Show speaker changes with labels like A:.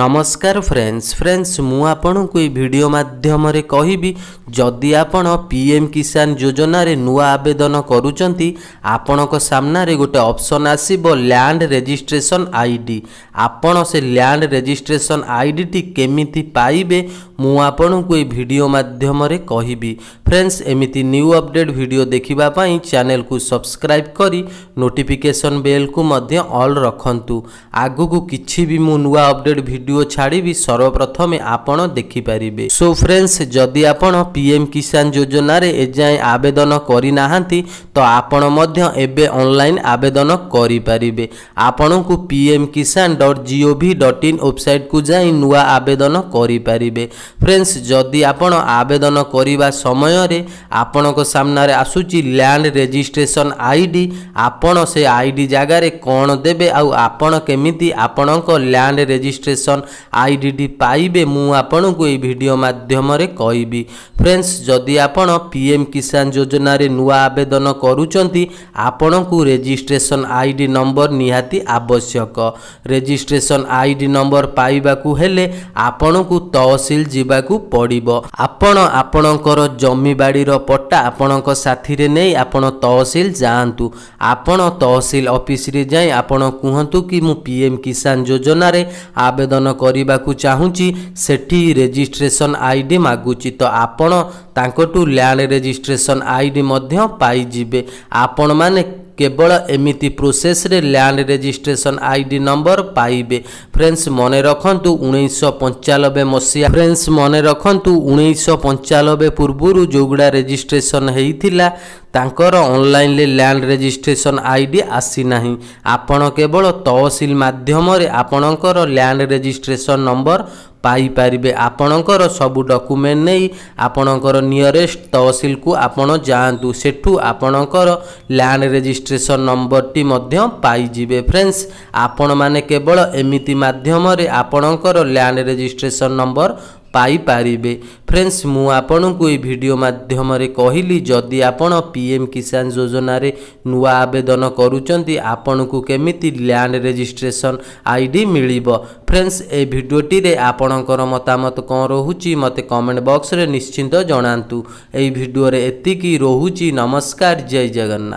A: ନମସ୍କାର friends friends ମୁଁ ଆପଣଙ୍କୁ ଏହି ଭିଡ଼ିଓ ମାଧ୍ୟମରେ କହିବି ଯଦି ଆପଣ ପି ଏମ୍ କିଷାନ ଯୋଜନାରେ ନୂଆ ଆବେଦନ କରୁଛନ୍ତି ଆପଣଙ୍କ ସାମ୍ନାରେ ଗୋଟେ ଅପସନ୍ ଆସିବ ଲ୍ୟାଣ୍ଡ ରେଜିଷ୍ଟ୍ରେସନ୍ ଆଇ ଡି ଆପଣ ସେ ଲ୍ୟାଣ୍ଡ ରେଜିଷ୍ଟ୍ରେସନ୍ ଆଇଡ଼ିଟି କେମିତି ପାଇବେ ମୁଁ ଆପଣଙ୍କୁ ଏହି ଭିଡ଼ିଓ ମାଧ୍ୟମରେ କହିବି ଫ୍ରେଣ୍ଡସ୍ ଏମିତି ନ୍ୟୁ ଅପଡେଟ୍ ଭିଡ଼ିଓ ଦେଖିବା ପାଇଁ ଚ୍ୟାନେଲକୁ ସବସ୍କ୍ରାଇବ୍ କରି ନୋଟିଫିକେସନ୍ ବେଲ୍କୁ ମଧ୍ୟ ଅଲ୍ ରଖନ୍ତୁ ଆଗକୁ କିଛି ବି ମୁଁ ନୂଆ ଅପଡେଟ୍ ଭିଡ଼ିଓ ଛାଡ଼ିବି ସର୍ବପ୍ରଥମେ ଆପଣ ଦେଖିପାରିବେ ସୋ ଫ୍ରେଣ୍ଡସ୍ ଯଦି ଆପଣ ପି ପିଏମ୍ କିଷାନ ଯୋଜନାରେ ଏଯାଏଁ ଆବେଦନ କରିନାହାନ୍ତି ତ ଆପଣ ମଧ୍ୟ ଏବେ ଅନଲାଇନ୍ ଆବେଦନ କରିପାରିବେ ଆପଣଙ୍କୁ PM Kisan dot gov dot in ୱେବସାଇଟ୍କୁ ଯାଇ ନୂଆ ଆବେଦନ କରିପାରିବେ ଫ୍ରେଣ୍ଡସ୍ ଯଦି ଆପଣ ଆବେଦନ କରିବା ସମୟରେ ଆପଣଙ୍କ ସାମ୍ନାରେ ଆସୁଛି ଲ୍ୟାଣ୍ଡ ରେଜିଷ୍ଟ୍ରେସନ୍ ଆଇ ଡି ଆପଣ ସେ ଆଇ ଡି ଜାଗାରେ କ'ଣ ଦେବେ ଆଉ ଆପଣ କେମିତି ଆପଣଙ୍କ ଲ୍ୟାଣ୍ଡ ରେଜିଷ୍ଟ୍ରେସନ୍ ଆଇ ଡିଟି ପାଇବେ ମୁଁ ଆପଣଙ୍କୁ ଏହି ଭିଡ଼ିଓ ମାଧ୍ୟମରେ କହିବି ফ্রেন্ডস যদি আপন পিএম কিষান যোজনার নূয়া আবেদন করুচার আপনার রেজিষ্ট্রেসন আইডি নম্বর নিহতি আবশ্যক রেজিষ্ট্রেসন আইডি নম্বর পাইবা হলে আপনার তহসিল যা পড়ব আপন আপনার জমিবাড়ির পট্টা আপনার সাথে নেই আপনার তহসিল যাতে আপনার তহসিল অফিসে যাই আপনার কুহতু কি মু পিএম কিষান যোজনার আবেদন করা চাহুচি সেটি রেজিষ্ট্রেসন আইডি মাগুচি তো আপন ଆପଣ ତାଙ୍କଠୁ ଲ୍ୟାଣ୍ଡ ରେଜିଷ୍ଟ୍ରେସନ୍ ଆଇ ଡି ମଧ୍ୟ ପାଇଯିବେ ଆପଣମାନେ କେବଳ ଏମିତି এমিতি land land I D number ପାଇବେ ଫ୍ରେଣ୍ଡସ୍ ମନେ ରଖନ୍ତୁ ଉଣେଇଶହ ପଞ୍ଚାନବେ ମସିହା ଫ୍ରେଣ୍ଡସ୍ ମନେ ରଖନ୍ତୁ ଉଣେଇଶହ ପଞ୍ଚାନବେ ପୂର୍ବରୁ ଯେଉଁଗୁଡ଼ା ରେଜିଷ୍ଟ୍ରେସନ হয়েছিল ତାଙ୍କର ଅନଲାଇନ୍ରେ ଲ୍ୟାଣ୍ଡ ରେଜିଷ୍ଟ୍ରେସନ ଆଇ ଡି ଆସିନାହିଁ ଆପଣ କେବଳ ତହସିଲ ମାଧ୍ୟମରେ ଆପଣଙ୍କର ଲ୍ୟାଣ୍ଡ ରେଜିଷ୍ଟ୍ରେସନ ନମ୍ବର ପାଇପାରିବେ ଆପଣଙ୍କର ସବୁ ଡକୁମେଣ୍ଟ ନେଇ ଆପଣଙ୍କର ନିୟରେଷ୍ଟ ତହସିଲକୁ ଆପଣ ଯାଆନ୍ତୁ ସେଠୁ ଆପଣଙ୍କର ଲ୍ୟାଣ୍ଡ ରେଜିଷ୍ଟ୍ରେସନ୍ ନମ୍ବରଟି ମଧ୍ୟ ପାଇଯିବେ ଫ୍ରେଣ୍ଡସ୍ ଆପଣମାନେ କେବଳ ଏମିତି ମାଧ୍ୟମରେ ଆପଣଙ୍କର ଲ୍ୟାଣ୍ଡ ରେଜିଷ୍ଟ୍ରେସନ୍ ନମ୍ବର ପାଇପାରିବେ ଫ୍ରେଣ୍ଡସ୍ ମୁଁ ଆପଣଙ୍କୁ ଏହି ଭିଡ଼ିଓ ମାଧ୍ୟମରେ କହିଲି ଯଦି ଆପଣ ପି ଏମ୍ କିଷାନ ଯୋଜନାରେ ନୂଆ ଆବେଦନ କରୁଛନ୍ତି ଆପଣଙ୍କୁ କେମିତି ଲ୍ୟାଣ୍ଡ ରେଜିଷ୍ଟ୍ରେସନ୍ ଆଇ ଡି ମିଳିବ ଫ୍ରେଣ୍ଡସ୍ ଏ ଭିଡ଼ିଓଟିରେ ଆପଣଙ୍କର ମତାମତ କ'ଣ ରହୁଛି ମୋତେ କମେଣ୍ଟ ବକ୍ସରେ ନିଶ୍ଚିନ୍ତ ଜଣାନ୍ତୁ ଏହି ଭିଡ଼ିଓରେ ଏତିକି ରହୁଛି ନମସ୍କାର ଜୟ ଜଗନ୍ନାଥ